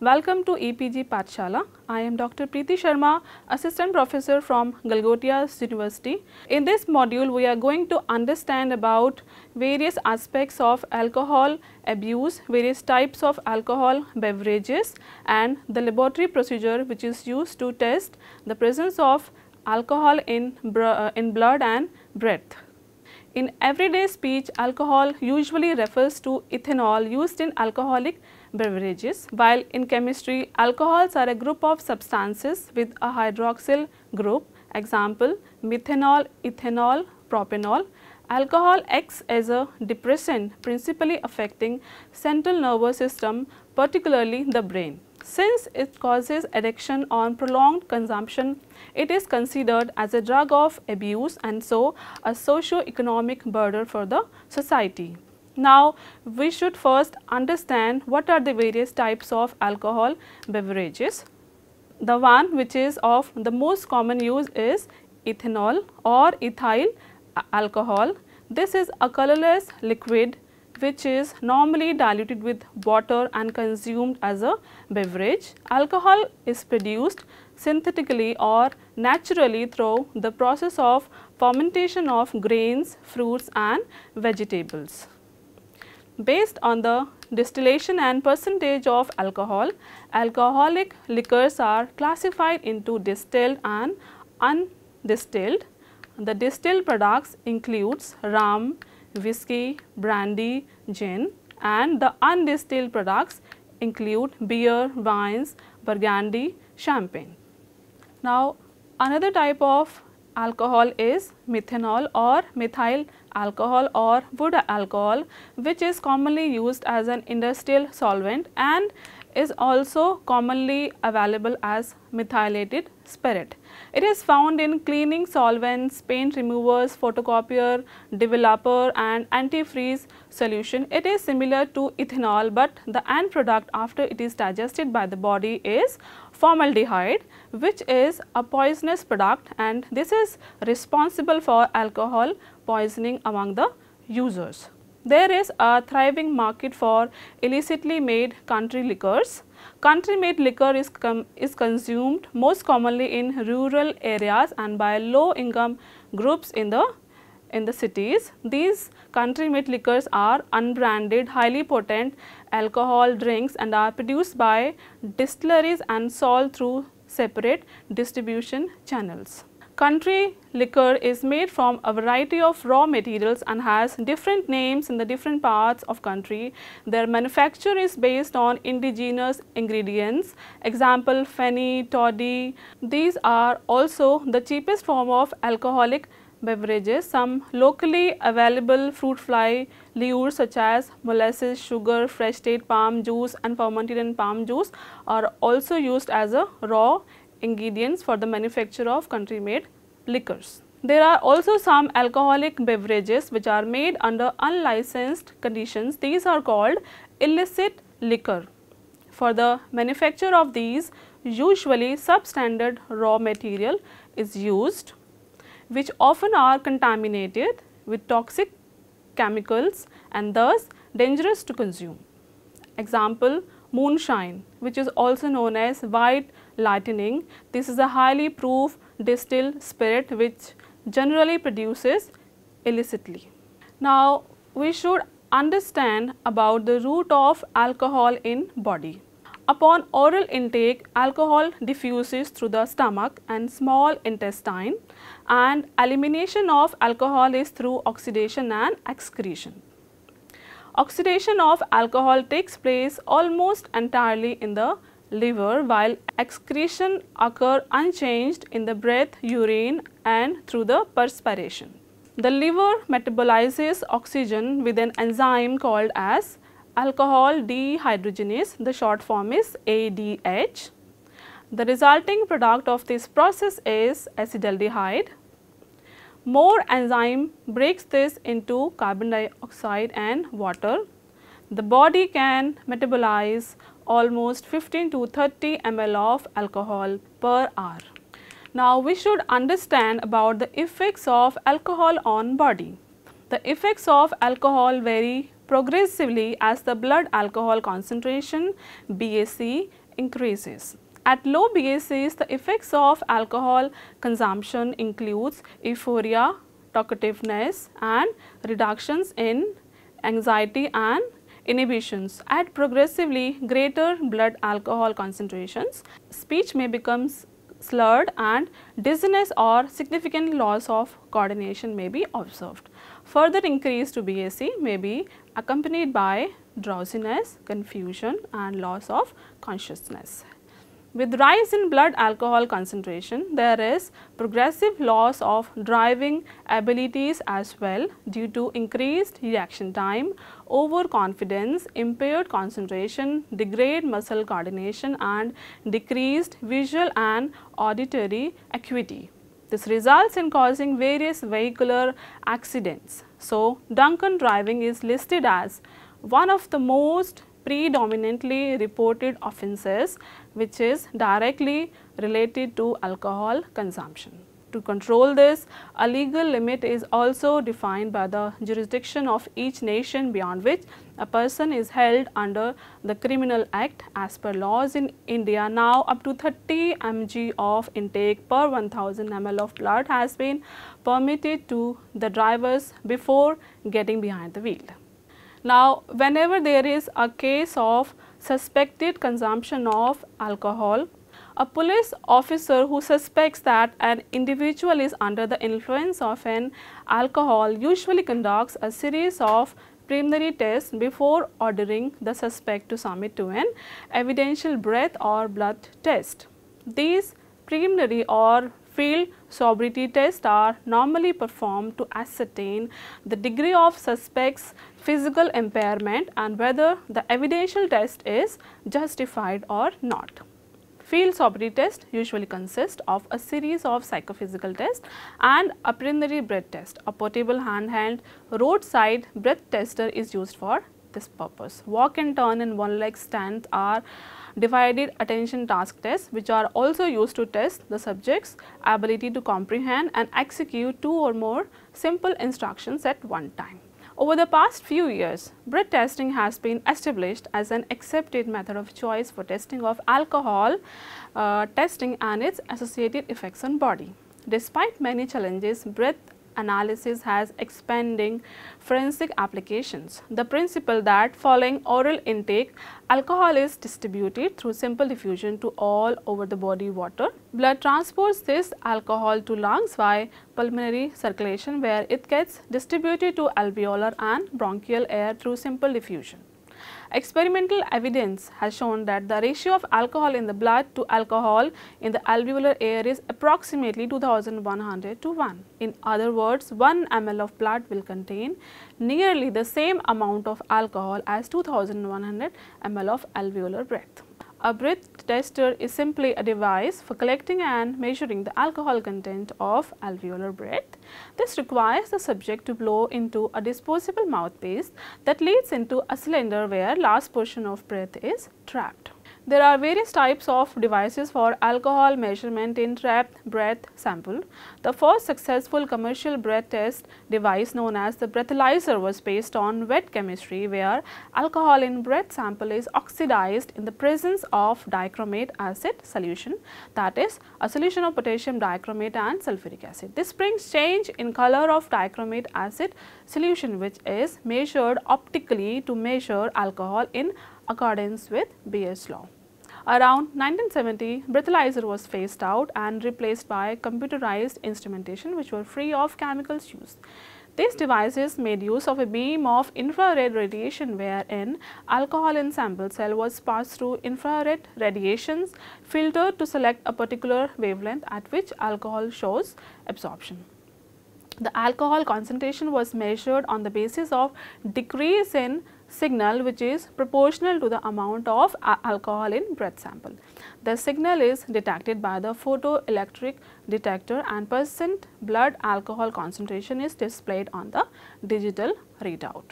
Welcome to EPG Patshala. I am Dr. Preeti Sharma, Assistant Professor from Galgotia University. In this module, we are going to understand about various aspects of alcohol abuse, various types of alcohol beverages and the laboratory procedure which is used to test the presence of alcohol in, uh, in blood and breath. In everyday speech, alcohol usually refers to ethanol used in alcoholic beverages, while in chemistry alcohols are a group of substances with a hydroxyl group, example methanol, ethanol, propanol. Alcohol acts as a depressant principally affecting central nervous system particularly the brain. Since it causes addiction on prolonged consumption, it is considered as a drug of abuse and so a socio-economic burden for the society. Now, we should first understand what are the various types of alcohol beverages. The one which is of the most common use is ethanol or ethyl alcohol. This is a colorless liquid which is normally diluted with water and consumed as a beverage. Alcohol is produced synthetically or naturally through the process of fermentation of grains, fruits and vegetables based on the distillation and percentage of alcohol, alcoholic liquors are classified into distilled and undistilled. The distilled products includes rum, whiskey, brandy, gin and the undistilled products include beer, wines, burgundy, champagne. Now, another type of alcohol is methanol or methyl alcohol or wood alcohol which is commonly used as an industrial solvent and is also commonly available as methylated spirit. It is found in cleaning solvents, paint removers, photocopier, developer and antifreeze solution. It is similar to ethanol but the end product after it is digested by the body is formaldehyde which is a poisonous product and this is responsible for alcohol poisoning among the users. There is a thriving market for illicitly made country liquors. Country made liquor is, is consumed most commonly in rural areas and by low income groups in the in the cities. These country made liquors are unbranded, highly potent alcohol drinks and are produced by distilleries and sold through separate distribution channels. Country liquor is made from a variety of raw materials and has different names in the different parts of country. Their manufacture is based on indigenous ingredients, example feni, toddy. These are also the cheapest form of alcoholic beverages. Some locally available fruit fly liures such as molasses, sugar, fresh date palm juice and fermented palm juice are also used as a raw ingredients for the manufacture of country made liquors. There are also some alcoholic beverages which are made under unlicensed conditions. These are called illicit liquor. For the manufacture of these, usually substandard raw material is used which often are contaminated with toxic chemicals and thus dangerous to consume. Example moonshine which is also known as white lightning. This is a highly proof distilled spirit which generally produces illicitly. Now, we should understand about the root of alcohol in body. Upon oral intake, alcohol diffuses through the stomach and small intestine and elimination of alcohol is through oxidation and excretion. Oxidation of alcohol takes place almost entirely in the liver while excretion occur unchanged in the breath, urine and through the perspiration. The liver metabolizes oxygen with an enzyme called as alcohol dehydrogenase, the short form is ADH. The resulting product of this process is acetaldehyde. More enzyme breaks this into carbon dioxide and water. The body can metabolize almost 15 to 30 ml of alcohol per hour. Now we should understand about the effects of alcohol on body. The effects of alcohol vary progressively as the blood alcohol concentration BAC increases. At low BACs, the effects of alcohol consumption includes euphoria, talkativeness and reductions in anxiety and inhibitions. At progressively greater blood alcohol concentrations, speech may become slurred and dizziness or significant loss of coordination may be observed. Further increase to BAC may be accompanied by drowsiness, confusion and loss of consciousness. With rise in blood alcohol concentration, there is progressive loss of driving abilities as well due to increased reaction time, overconfidence, impaired concentration, degraded muscle coordination and decreased visual and auditory acuity. This results in causing various vehicular accidents. So, drunken driving is listed as one of the most predominantly reported offences which is directly related to alcohol consumption. To control this, a legal limit is also defined by the jurisdiction of each nation beyond which a person is held under the Criminal Act as per laws in India. Now, up to 30 mg of intake per 1000 ml of blood has been permitted to the drivers before getting behind the wheel. Now, whenever there is a case of suspected consumption of alcohol. A police officer who suspects that an individual is under the influence of an alcohol usually conducts a series of preliminary tests before ordering the suspect to submit to an evidential breath or blood test. These preliminary or field sobriety tests are normally performed to ascertain the degree of suspect's physical impairment and whether the evidential test is justified or not. Field sobriety test usually consists of a series of psychophysical tests and a preliminary breath test. A portable handheld roadside breath tester is used for this purpose. Walk and turn and one leg stand are divided attention task tests which are also used to test the subject's ability to comprehend and execute two or more simple instructions at one time. Over the past few years, breath testing has been established as an accepted method of choice for testing of alcohol uh, testing and its associated effects on body. Despite many challenges, breath analysis has expanding forensic applications. The principle that following oral intake, alcohol is distributed through simple diffusion to all over the body water. Blood transports this alcohol to lungs via pulmonary circulation where it gets distributed to alveolar and bronchial air through simple diffusion. Experimental evidence has shown that the ratio of alcohol in the blood to alcohol in the alveolar air is approximately 2100 to 1. In other words, 1 ml of blood will contain nearly the same amount of alcohol as 2100 ml of alveolar breath. A breath tester is simply a device for collecting and measuring the alcohol content of alveolar breath. This requires the subject to blow into a disposable mouthpiece that leads into a cylinder where last portion of breath is trapped. There are various types of devices for alcohol measurement in trap breath sample. The first successful commercial breath test device known as the breathalyzer was based on wet chemistry where alcohol in breath sample is oxidized in the presence of dichromate acid solution that is a solution of potassium dichromate and sulfuric acid. This brings change in color of dichromate acid solution which is measured optically to measure alcohol in accordance with Bayes' law. Around 1970, breathalyzer was phased out and replaced by computerized instrumentation which were free of chemicals used. These devices made use of a beam of infrared radiation wherein alcohol in sample cell was passed through infrared radiations filtered to select a particular wavelength at which alcohol shows absorption. The alcohol concentration was measured on the basis of decrease in signal which is proportional to the amount of alcohol in breath sample. The signal is detected by the photoelectric detector and percent blood alcohol concentration is displayed on the digital readout.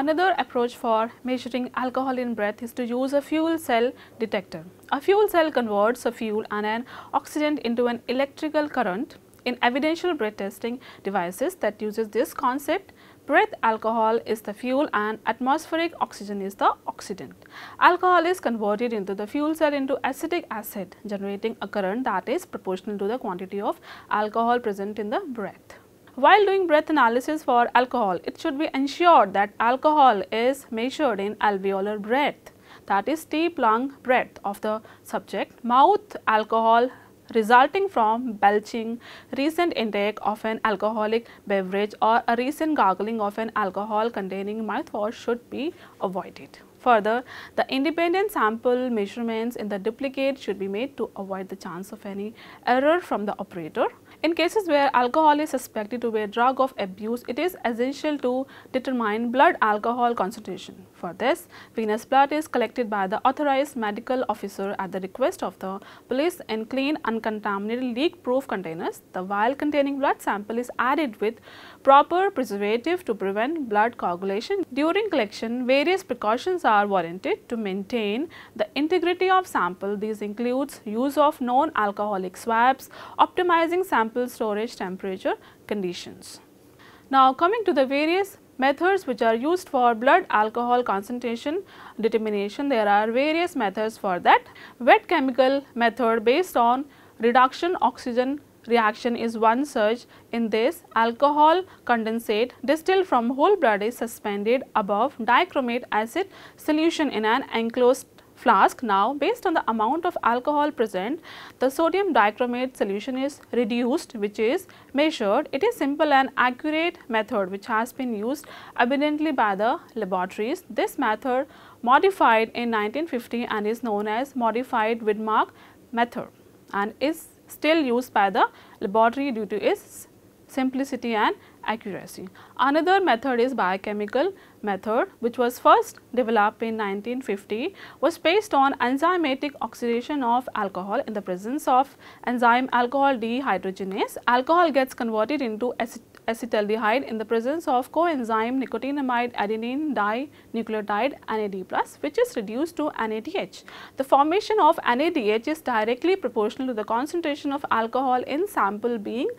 Another approach for measuring alcohol in breath is to use a fuel cell detector. A fuel cell converts a fuel and an oxidant into an electrical current in evidential breath testing devices that uses this concept Breath alcohol is the fuel and atmospheric oxygen is the oxidant. Alcohol is converted into the fuel cell into acetic acid generating a current that is proportional to the quantity of alcohol present in the breath. While doing breath analysis for alcohol, it should be ensured that alcohol is measured in alveolar breath that is deep lung breath of the subject, mouth alcohol resulting from belching, recent intake of an alcoholic beverage or a recent gargling of an alcohol containing mouthwash should be avoided. Further, the independent sample measurements in the duplicate should be made to avoid the chance of any error from the operator. In cases where alcohol is suspected to be a drug of abuse, it is essential to determine blood alcohol concentration. For this, venous blood is collected by the authorized medical officer at the request of the police in clean, uncontaminated, leak-proof containers. The vial containing blood sample is added with proper preservative to prevent blood coagulation. During collection, various precautions are are warranted to maintain the integrity of sample. These includes use of non-alcoholic swabs, optimizing sample storage temperature conditions. Now coming to the various methods which are used for blood alcohol concentration determination, there are various methods for that. Wet chemical method based on reduction oxygen reaction is one such. In this, alcohol condensate distilled from whole blood is suspended above dichromate acid solution in an enclosed flask. Now, based on the amount of alcohol present, the sodium dichromate solution is reduced which is measured. It is simple and accurate method which has been used abundantly by the laboratories. This method modified in 1950 and is known as modified Widmark method and is still used by the laboratory due to its simplicity and accuracy. Another method is biochemical method which was first developed in 1950 was based on enzymatic oxidation of alcohol in the presence of enzyme alcohol dehydrogenase. Alcohol gets converted into acet acetaldehyde in the presence of coenzyme nicotinamide adenine dinucleotide NAD plus which is reduced to NADH. The formation of NADH is directly proportional to the concentration of alcohol in sample being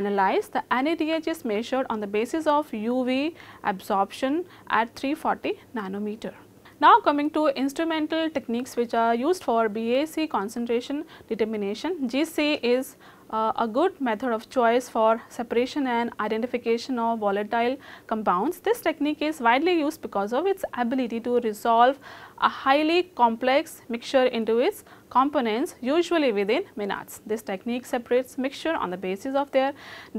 analyzed. The NADH is measured on the basis of UV absorption at 340 nanometer. Now coming to instrumental techniques which are used for BAC concentration determination. GC is uh, a good method of choice for separation and identification of volatile compounds. This technique is widely used because of its ability to resolve a highly complex mixture into its components usually within minutes, This technique separates mixture on the basis of their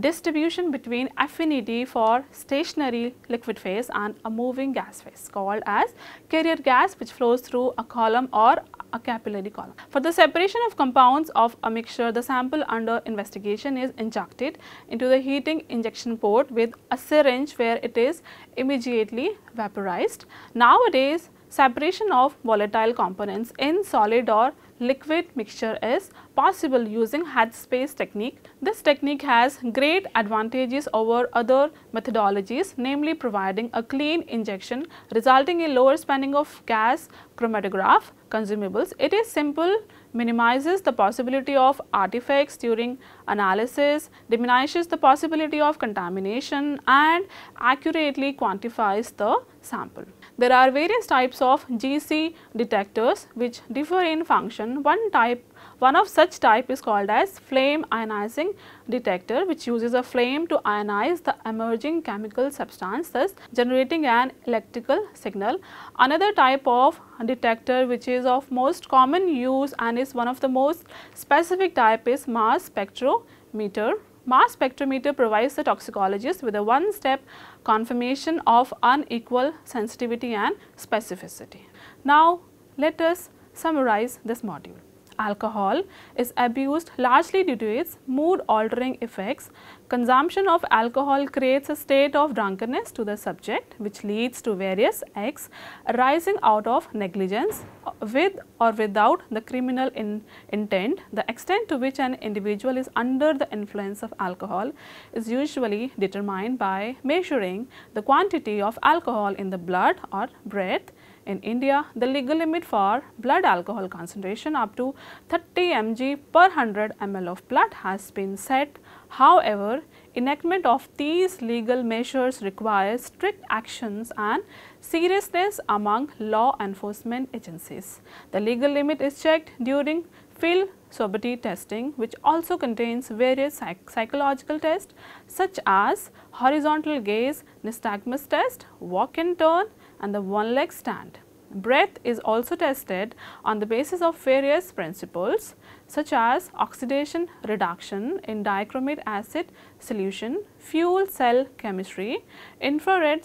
distribution between affinity for stationary liquid phase and a moving gas phase called as carrier gas which flows through a column or a capillary column. For the separation of compounds of a mixture, the sample under investigation is injected into the heating injection port with a syringe where it is immediately vaporized. Nowadays, separation of volatile components in solid or liquid mixture is possible using headspace technique. This technique has great advantages over other methodologies namely providing a clean injection resulting in lower spending of gas chromatograph consumables. It is simple minimizes the possibility of artifacts during analysis, diminishes the possibility of contamination and accurately quantifies the sample. There are various types of GC detectors which differ in function. One type one of such type is called as flame ionizing detector which uses a flame to ionize the emerging chemical substance thus generating an electrical signal. Another type of detector which is of most common use and is one of the most specific type is mass spectrometer. Mass spectrometer provides the toxicologist with a one-step confirmation of unequal sensitivity and specificity. Now, let us summarize this module alcohol is abused largely due to its mood altering effects Consumption of alcohol creates a state of drunkenness to the subject which leads to various acts arising out of negligence with or without the criminal in intent. The extent to which an individual is under the influence of alcohol is usually determined by measuring the quantity of alcohol in the blood or breath. In India, the legal limit for blood alcohol concentration up to 30 mg per 100 ml of blood has been set However, enactment of these legal measures requires strict actions and seriousness among law enforcement agencies. The legal limit is checked during field sobriety testing which also contains various psych psychological tests such as horizontal gaze, nystagmus test, walk and turn and the one leg stand. Breath is also tested on the basis of various principles such as oxidation reduction in dichromate acid solution, fuel cell chemistry, infrared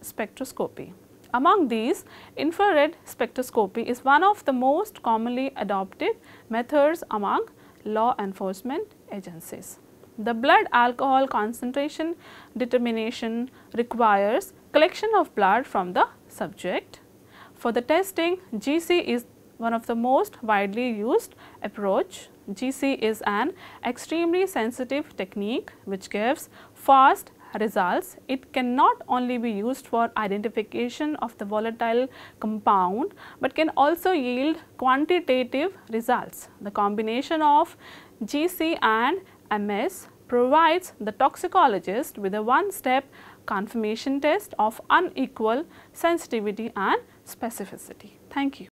spectroscopy. Among these, infrared spectroscopy is one of the most commonly adopted methods among law enforcement agencies. The blood alcohol concentration determination requires collection of blood from the subject for the testing, GC is one of the most widely used approach. GC is an extremely sensitive technique which gives fast results. It can not only be used for identification of the volatile compound, but can also yield quantitative results. The combination of GC and MS provides the toxicologist with a one-step confirmation test of unequal sensitivity and specificity. Thank you.